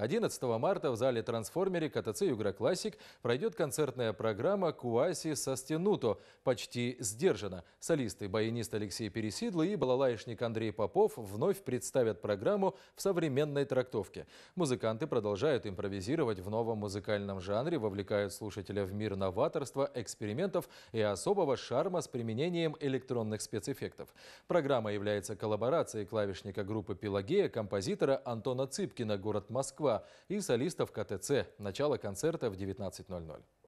11 марта в зале Трансформери КТЦ «Югра Классик» пройдет концертная программа «Куаси Састенуто» почти сдержанно. Солисты, баянист Алексей Пересидло и балалаишник Андрей Попов вновь представят программу в современной трактовке. Музыканты продолжают импровизировать в новом музыкальном жанре, вовлекают слушателя в мир новаторства, экспериментов и особого шарма с применением электронных спецэффектов. Программа является коллаборацией клавишника группы «Пелагея», композитора Антона Цыпкина «Город Москва» «Москва» и солистов КТЦ. Начало концерта в 19.00.